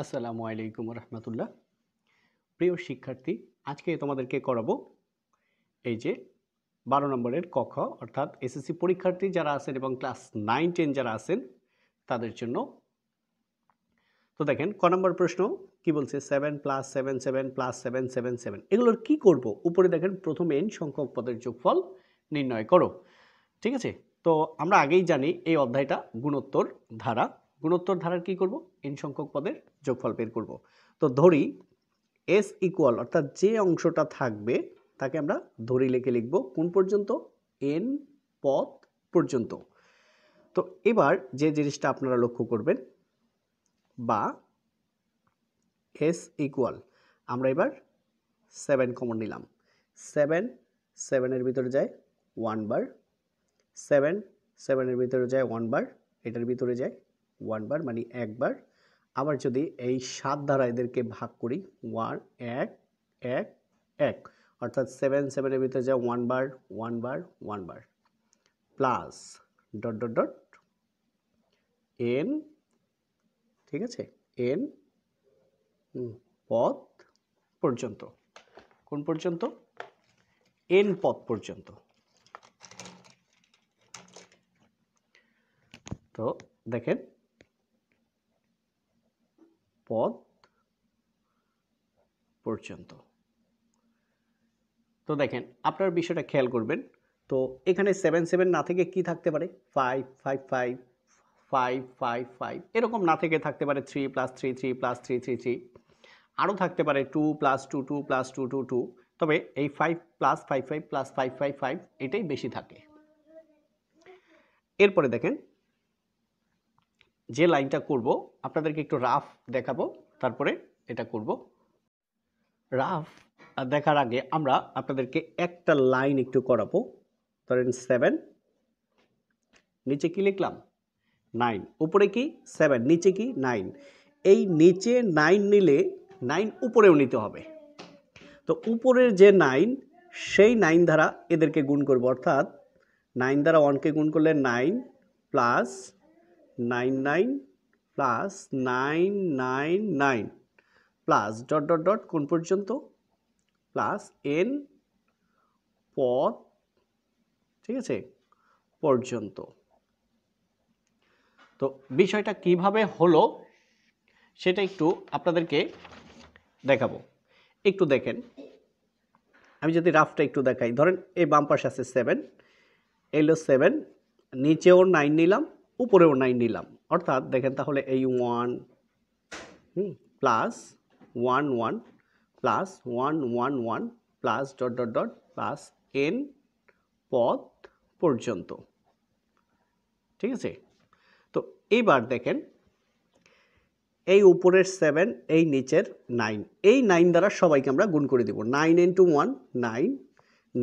আসসালামু আলাইকুম রহমতুল্লাহ প্রিয় শিক্ষার্থী আজকে তোমাদেরকে করাবো এই যে বারো নম্বরের কক্ষ অর্থাৎ এসএসসি পরীক্ষার্থী যারা আছেন এবং ক্লাস নাইন টেন যারা আছেন তাদের জন্য তো দেখেন ক নম্বর প্রশ্ন কি বলছে seven plus seven seven plus seven seven seven এগুলোর কী করবো উপরে দেখেন প্রথম এন সংখ্যক পদের যোগফল নির্ণয় করো ঠিক আছে তো আমরা আগেই জানি এই অধ্যায়টা গুণোত্তর ধারা গুণোত্তর ধারার কি করব এন সংখ্যক পদের যোগফল বের করব তো ধরি এস ইকুয়াল অর্থাৎ যে অংশটা থাকবে তাকে আমরা ধরি লেখে লিখব কোন পর্যন্ত এন পদ পর্যন্ত তো এবার যে জিনিসটা আপনারা লক্ষ্য করবেন বা এস ইকুয়াল আমরা এবার সেভেন কমন নিলাম সেভেন সেভেনের ভিতরে যায় ওয়ান বার সেভেন সেভেনের ভিতরে যায় ওয়ান বার এটার ভিতরে যায় ওয়ানবার মানে একবার আবার যদি এই সাত দ্বারা এদেরকে ভাগ করি ওয়ান এক এক এক অর্থাৎ সেভেন সেভেনের ভিতরে যা ওয়ান বার ওয়ান বার ওয়ান বার plus dot dot dot n ঠিক আছে এন পথ পর্যন্ত কোন পর্যন্ত এন পথ পর্যন্ত তো দেখেন পদ পর্যন্ত তো দেখেন আপনার বিষয়টা খেয়াল করবেন তো এখানে সেভেন সেভেন না থেকে কি থাকতে পারে five five five five five five এরকম না থেকে থাকতে পারে three plus three three plus three three three আরও থাকতে পারে two plus two two plus two two two তবে এই five plus five five plus five five five এটাই বেশি থাকে এরপরে দেখেন যে লাইনটা করব আপনাদেরকে একটু রাফ দেখাবো তারপরে এটা করব রাফ দেখার আগে আমরা আপনাদেরকে একটা লাইন একটু করাবো ধরেন সেভেন নিচে কি লিখলাম নাইন উপরে কি সেভেন নিচে কি নাইন এই নিচে নাইন নিলে নাইন উপরেও নিতে হবে তো উপরের যে নাইন সেই নাইন দ্বারা এদেরকে গুণ করব অর্থাৎ নাইন দ্বারা ওয়ানকে গুণ করলে nine plus nine nine plus nine nine nine plus dot dot dot কোন পর্যন্ত প্লাস এন পদ ঠিক আছে পর্যন্ত তো বিষয়টা কিভাবে হলো সেটা একটু আপনাদেরকে দেখাবো একটু দেখেন আমি যদি রাফটা একটু দেখাই ধরেন এই বাম আছে সেভেন এলো সেভেন নিচেও নাইন নিলাম উপরেও নাইন নিলাম অর্থাৎ দেখেন তাহলে এই one plus one one plus one one one plus dot dot dot plus n পথ পর্যন্ত ঠিক আছে তো এইবার দেখেন এই উপরের সেভেন এই নিচের নাইন এই নাইন দ্বারা সবাইকে আমরা গুণ করে দেব nine into one nine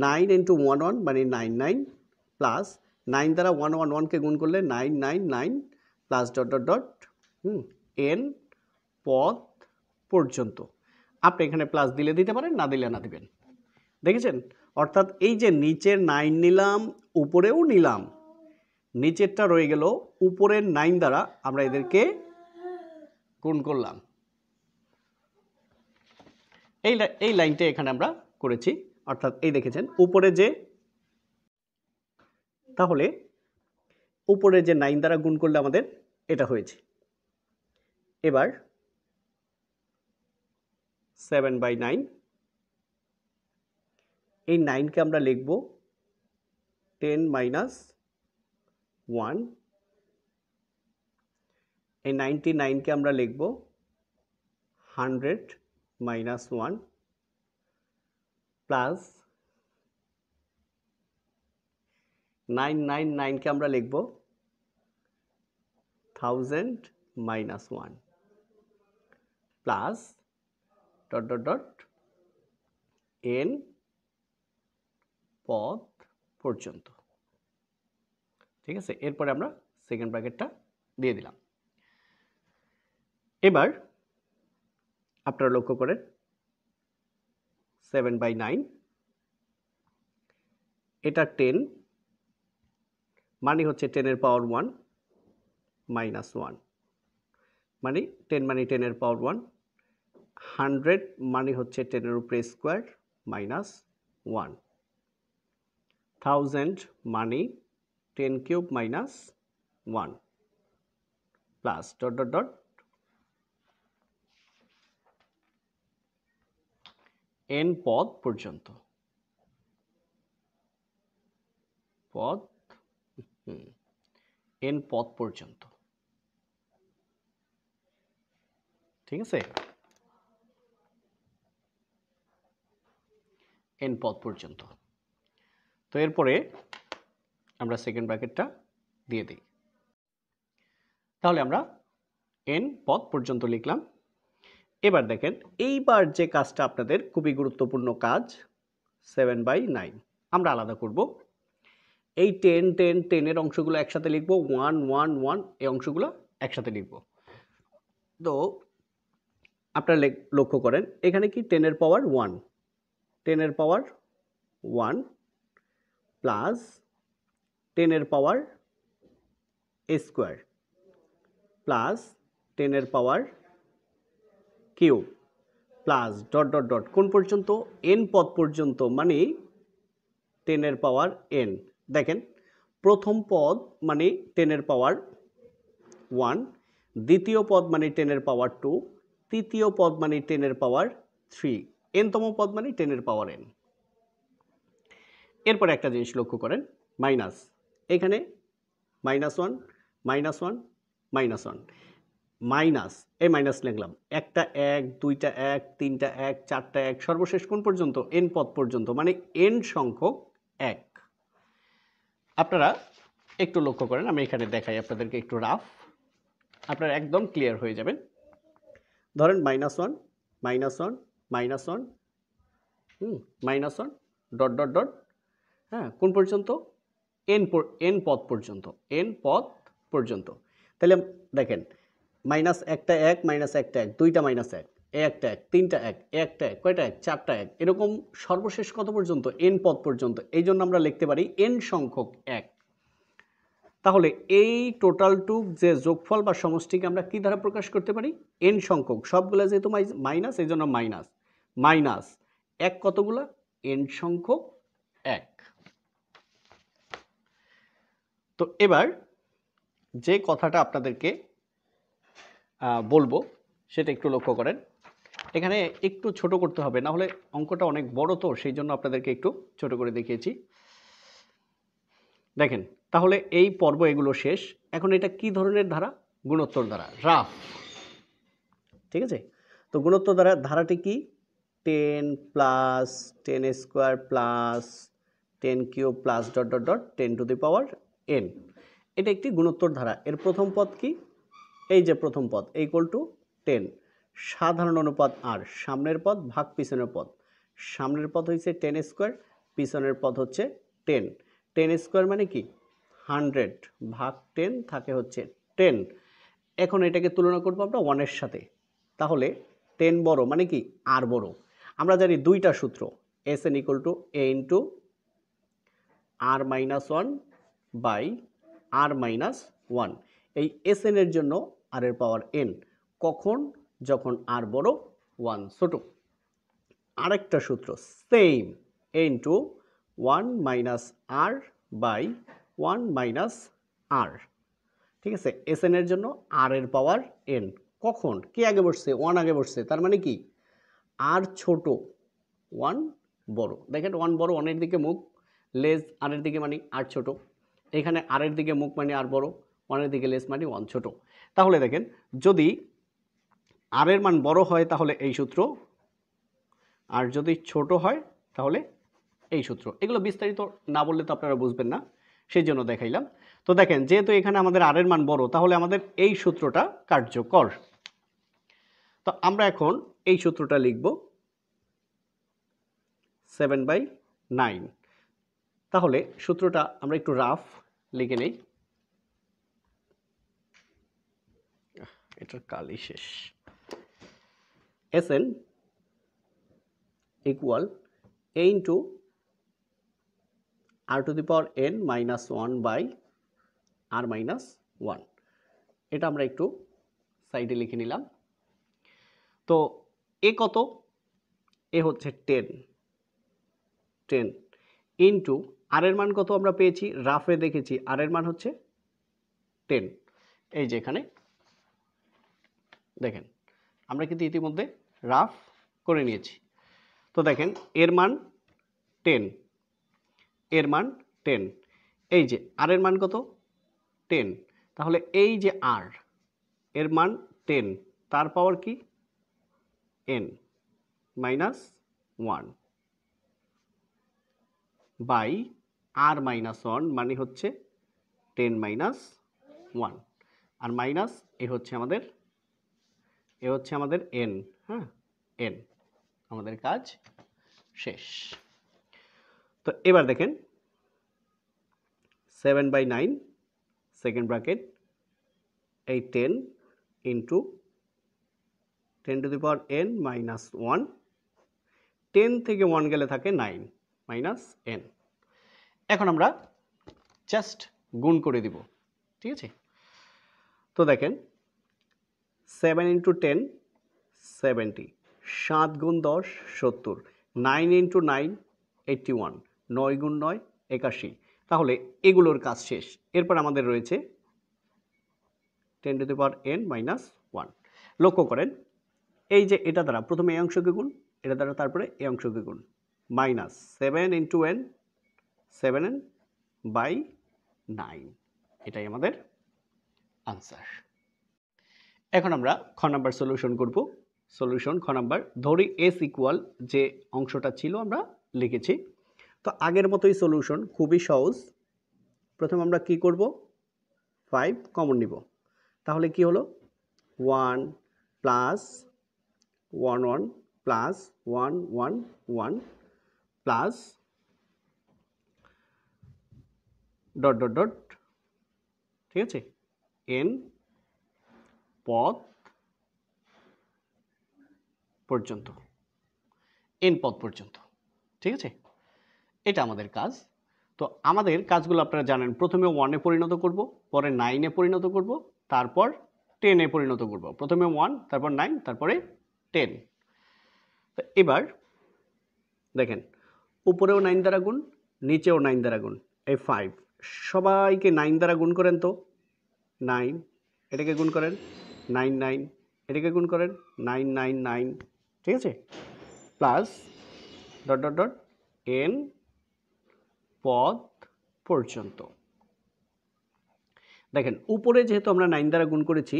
nine into one one মানে নাইন নাইন প্লাস নাইন দ্বারা ওয়ান ওয়ান ওয়ানকে গুণ করলে nine nine nine plus dot dot dot hmm n পদ পর্যন্ত আপনি এখানে প্লাস দিলে দিতে পারেন না দিলে না দিবেন দেখেছেন অর্থাৎ এই যে নিচের নাইন নিলাম উপরেও নিলাম নিচেরটা রয়ে গেল উপরের নাইন দ্বারা আমরা এদেরকে গুণ করলাম এই এই লাইনটা এখানে আমরা করেছি অর্থাৎ এই দেখেছেন উপরে যে তাহলে উপরে যে নাইন দ্বারা গুণ করলে আমাদের এটা হয়েছে এবার সেভেন বাই নাইন এই নাইনকে আমরা লিখব টেন মাইনাস ওয়ান এই নাইনটি নাইনকে আমরা লিখব hundred minus one plus nine nine নাইনকে আমরা লিখব thousand minus one plus dot dot dot N পদ পর্যন্ত ঠিক আছে এরপরে আমরা সেকেন্ড ব্র্যাকেটটা দিয়ে দিলাম এবার আপনারা লক্ষ্য করেন সেভেন বাই নাইন এটা টেন মানে হচ্ছে টেনের পাওয়ার ওয়ান মাইনাস ওয়ান মানে টেন মানে টেনের পাওয়ার ওয়ান হান্ড্রেড মানে হচ্ছে টেনের উপরে স্কোয়ার মাইনাস ওয়ান থাউজেন্ড মানে ten cube minus one plus dot dot dot N পদ পর্যন্ত পদ এন পদ পর্যন্ত ঠিক আছে এন পদ পর্যন্ত তো এরপরে আমরা সেকেন্ড ব্র্যাকেটটা দিয়ে দিই তাহলে আমরা এন পদ পর্যন্ত লিখলাম এবার দেখেন এইবার যে কাজটা আপনাদের খুবই গুরুত্বপূর্ণ কাজ সেভেন বাই নাইন আমরা আলাদা করব এই টেন টেন টেনের অংশগুলো একসাথে লিখবো ওয়ান ওয়ান ওয়ান এই অংশগুলো একসাথে লিখবো তো আপনারা লক্ষ্য করেন এখানে কি টেনের পাওয়ার ওয়ান টেনের পাওয়ার ওয়ান প্লাস টেনের পাওয়ার স্কোয়ার প্লাস টেনের power cube plus dot dot dot কোন পর্যন্ত এন পদ পর্যন্ত মানে টেনের পাওয়ার এন দেখেন প্রথম পদ মানে টেনের পাওয়ার ওয়ান দ্বিতীয় পদ মানে টেনের পাওয়ার টু তৃতীয় পদ মানে টেনের পাওয়ার থ্রি এনতম পদ মানে টেনের পাওয়ার এন এরপরে একটা জিনিস লক্ষ্য করেন মাইনাস এখানে minus one minus one minus one minus এই মাইনাস লিখলাম একটা এক দুইটা এক তিনটা এক চারটা এক সর্বশেষ কোন পর্যন্ত এন পদ পর্যন্ত মানে এন সংখ্যক এক আপনারা একটু লক্ষ্য করেন আমি এখানে দেখাই আপনাদেরকে একটু রাফ আপনারা একদম ক্লিয়ার হয়ে যাবেন ধরেন minus one minus one minus one hmm minus one dot dot dot হ্যাঁ কোন পর্যন্ত এন এন পথ পর্যন্ত এন পথ পর্যন্ত তাহলে দেখেন মাইনাস একটা এক মাইনাস একটা এক দুইটা মাইনাস এক একটা এক তিনটা এক একটা এক কয়টা এক চারটা এক এরকম সর্বশেষ কত পর্যন্ত এন পদ পর্যন্ত এই জন্য আমরা লিখতে পারি এন সংখ্যক এক তাহলে এই টোটালটুক যে যোগফল বা সমষ্টিকে আমরা কী দ্বারা প্রকাশ করতে পারি এন সংখ্যক সবগুলো যেহেতু মাইনাস এই জন্য মাইনাস মাইনাস এক কতগুলা এন সংখ্যক এক তো এবার যে কথাটা আপনাদেরকে বলবো সেটা একটু লক্ষ্য করেন এখানে একটু ছোট করতে হবে না হলে অঙ্কটা অনেক বড় তো সেই জন্য আপনাদেরকে একটু ছোট করে দেখিয়েছি দেখেন তাহলে এই পর্ব এগুলো শেষ এখন এটা কি ধরনের ধারা গুণোত্তর ধারা রাফ ঠিক আছে তো গুণোত্তর ধারা ধারাটি কি ten plus ten square plus ten cube plus dot dot dot ten to the power n এটা একটি গুণোত্তর ধারা এর প্রথম পদ কি এই যে প্রথম পদ ইকুয়াল টু টেন সাধারণ অনুপাত আর সামনের পদ ভাগ পিছনের পদ সামনের পদ হয়েছে টেন স্কোয়ার পিছনের পদ হচ্ছে টেন টেন স্কোয়ার মানে কি হান্ড্রেড ভাগ টেন থাকে হচ্ছে টেন এখন এটাকে তুলনা করবো আমরা ওয়ানের সাথে তাহলে টেন বড় মানে কি আর বড় আমরা জানি দুইটা সূত্র S N equal to A into R minus one by R minus one এই এস এনের জন্য আর এর পাওয়ার এন কখন যখন আর বড় ওয়ান ছোট আরেকটা সূত্র same N to one minus R by one minus R ঠিক আছে এস এর জন্য আর এর পাওয়ার এন কখন কে আগে বসছে ওয়ান আগে বসছে তার মানে কি আর ছোট ওয়ান বড় দেখেন ওয়ান বড় ওয়ানের দিকে মুখ আর আরের দিকে মানে আর ছোট এখানে আরের দিকে মুখ মানে আর বড় ওয়ানের দিকে লেস মানে ওয়ান ছোট তাহলে দেখেন যদি আর এর মান বড় হয় তাহলে এই সূত্র আর যদি ছোট হয় তাহলে এই সূত্র এগুলো বিস্তারিত না বললে তো আপনারা বুঝবেন না সেই জন্য দেখাইলাম তো দেখেন যেহেতু এখানে আমাদের আর এর মান বড় তাহলে আমাদের এই সূত্রটা কার্যকর তো আমরা এখন এই সূত্রটা লিখব সেভেন বাই নাইন তাহলে সূত্রটা আমরা একটু রাফ লিখে নেই এটার কালই শেষ S N equal A into R to the power N minus one by R minus one এটা আমরা একটু সাইডে লিখে নিলাম তো এ কত এ হচ্ছে টেন টেন ইন্টু আর এর মান কত আমরা পেয়েছি রাফে দেখেছি আর এর মান হচ্ছে টেন এই যে এখানে দেখেন আমরা কিন্তু ইতিমধ্যে রাফ করে নিয়েছি তো দেখেন এর মান টেন এর মান টেন এই যে আর এর মান কত টেন তাহলে এই যে আর এর মান টেন তার পাওয়ার কি N minus one by R minus one মানে হচ্ছে ten minus one R minus A হচ্ছে আমাদের এ হচ্ছে আমাদের এন হ্যাঁ এন আমাদের কাজ শেষ তো এবার দেখেন seven by nine second bracket এই ten into ten to the power N minus one ten থেকে ওয়ান গেলে থাকে নাইন মাইনাস এন এখন আমরা জাস্ট গুণ করে দিব ঠিক আছে তো দেখেন সেভেন ইন্টু টেন সেভেন্টি সাত গুণ দশ সত্তর nine into nine eighty one নয় গুণ নয় একাশি তাহলে এগুলোর কাজ শেষ এরপর আমাদের রয়েছে ten to the power N minus one লক্ষ্য করেন এই যে এটা দ্বারা প্রথমে এই অংশকে গুণ এটা দ্বারা তারপরে এই অংশকে গুণ minus seven into N seven N by nine এটাই আমাদের আনসার এখন আমরা খ নাম্বার সলিউশন করব সলিউশন খ নাম্বার ধরি এস ইকুয়াল যে অংশটা ছিল আমরা লিখেছি তো আগের মতোই সলিউশন খুবই সহজ প্রথম আমরা কি করব ফাইভ কমন নিব তাহলে কি হলো one plus one one plus one one one plus dot dot dot ঠিক আছে এন পদ পর্যন্ত এন পদ পর্যন্ত ঠিক আছে এটা আমাদের কাজ তো আমাদের কাজগুলো আপনারা জানেন প্রথমে ওয়ানে পরিণত করব পরে নাইনে পরিণত করব তারপর টেনে পরিণত করব প্রথমে ওয়ান তারপর নাইন তারপরে টেন তো এবার দেখেন উপরেও নাইন দ্বারা গুণ নিচেও নাইন দ্বারা গুণ এই ফাইভ সবাইকে নাইন দ্বারা গুণ করেন তো নাইন এটাকে গুণ করেন নাইন নাইন এটাকে গুণ করেন নাইন নাইন নাইন ঠিক আছে plus dot dot dot N পদ পর্যন্ত দেখেন উপরে যেহেতু আমরা নাইন দ্বারা গুণ করেছি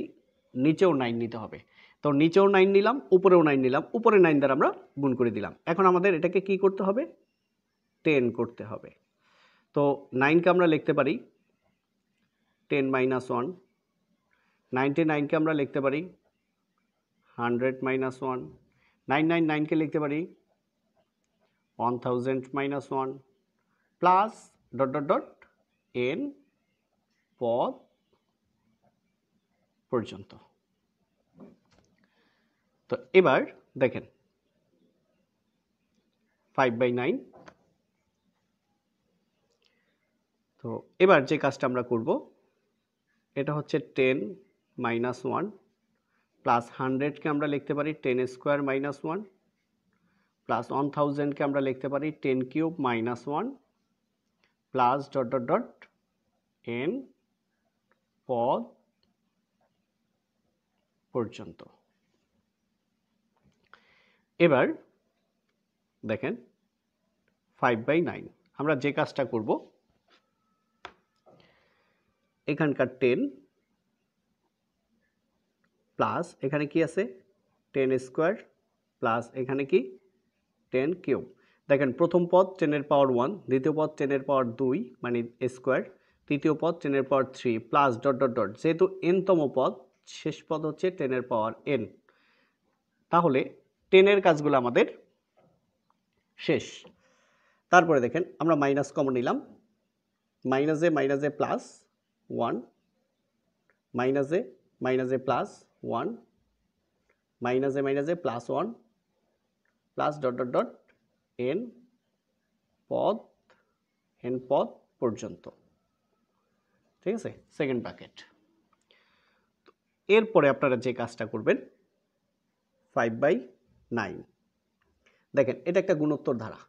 নিচেও নাইন নিতে হবে তো নিচেও নাইন নিলাম উপরেও নাইন নিলাম উপরে নাইন দ্বারা আমরা গুণ করে দিলাম এখন আমাদের এটাকে কি করতে হবে টেন করতে হবে তো নাইনকে আমরা লিখতে পারি টেন মাইনাস ওয়ান নাইনটি নাইনকে আমরা লিখতে পারি hundred minus one nine nine নাইনকে লিখতে পারি one thousand minus one plus dot dot dot N পদ পর্যন্ত তো এবার দেখেন ফাইভ বাই নাইন তো এবার যে কাজটা আমরা করব এটা হচ্ছে টেন মাইনাস ওয়ান প্লাস হান্ড্রেডকে আমরা লিখতে পারি ten square minus one plus one থাউজেন্ডকে আমরা লিখতে পারি ten cube minus one plus dot dot dot N পদ পর্যন্ত এবার দেখেন ফাইভ বাই নাইন আমরা যে কাজটা করব এখানকার টেন প্লাস এখানে কি আছে টেন স্কোয়ার প্লাস এখানে কি টেন কিউব দেখেন প্রথম পদ টেনের পাওয়ার ওয়ান দ্বিতীয় পদ টেনের পাওয়ার দুই মানে স্কোয়ার তৃতীয় পদ টেনের power three plus dot dot dot যেহেতু এনতম পদ শেষ পদ হচ্ছে টেনের পাওয়ার এন তাহলে টেনের কাজগুলো আমাদের শেষ তারপরে দেখেন আমরা মাইনাস কমন নিলাম মাইনাসে মাইনাসে প্লাস ওয়ান মাইনাসে মাইনাসে plus one minus A plus one plus dot dot dot N পদ এন পদ পর্যন্ত ঠিক আছে সেকেন্ড প্যাকেট এরপরে আপনারা যে কাজটা করবেন ফাইভ বাই নাইন দেখেন এটা একটা গুণোত্তর ধারা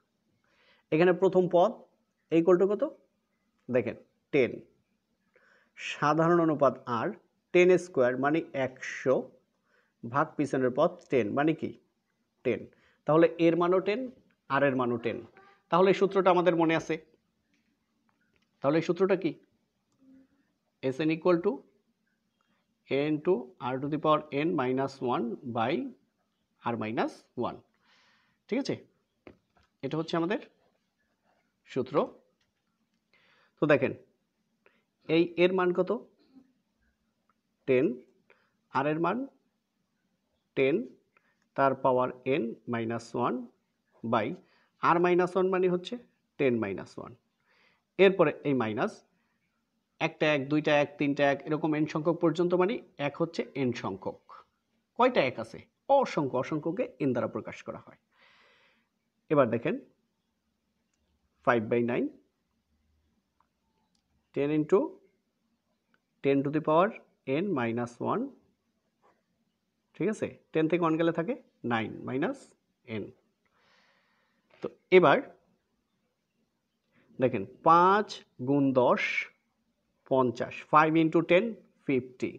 এখানে প্রথম পদ এই কোলটু কত দেখেন টেন সাধারণ অনুপাত আর টেন স্কোয়ার মানে একশো ভাগ পিছনের পথ টেন মানে কি টেন তাহলে এর মানও টেন আর এর মানও টেন তাহলে এই সূত্রটা আমাদের মনে আছে তাহলে এই সূত্রটা কি S N equal to N to R to the power N minus one by R minus one ঠিক আছে এটা হচ্ছে আমাদের সূত্র তো দেখেন এই এর মান কত টেন আর এর মান টেন তার power N minus one by R minus one মানে হচ্ছে টেন মাইনাস ওয়ান এরপরে এই মাইনাস একটা এক দুইটা এক তিনটা এক এরকম এন সংখ্যক পর্যন্ত মানে এক হচ্ছে এন সংখ্যক কয়টা এক আছে অসংখ্য অসংখ্যকে এন দ্বারা প্রকাশ করা হয় এবার দেখেন five by nine ten into ten to the power N minus one ঠিক আছে টেন থেকে ওয়ান গেলে থাকে নাইন মাইনাস এন তো এবার দেখেন পাঁচ গুণ দশ পঞ্চাশ five into ten fifty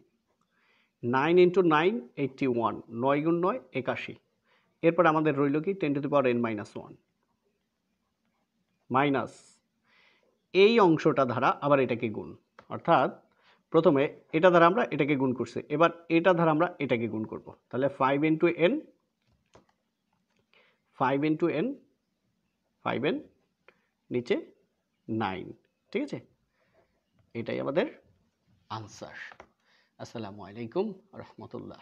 nine into nine eighty one নয় গুণ নয় একাশি এরপর আমাদের রইল কি ten to the power N minus one minus এই অংশটা ধারা আবার এটাকে গুণ অর্থাৎ প্রথমে এটা ধারা আমরা এটাকে গুণ করছি এবার এটা ধর আমরা এটাকে গুণ করব তাহলে five into N five into N five N নিচে নাইন ঠিক আছে এটাই আমাদের আনসার আসসালামু আলাইকুম রহমতুল্লাহ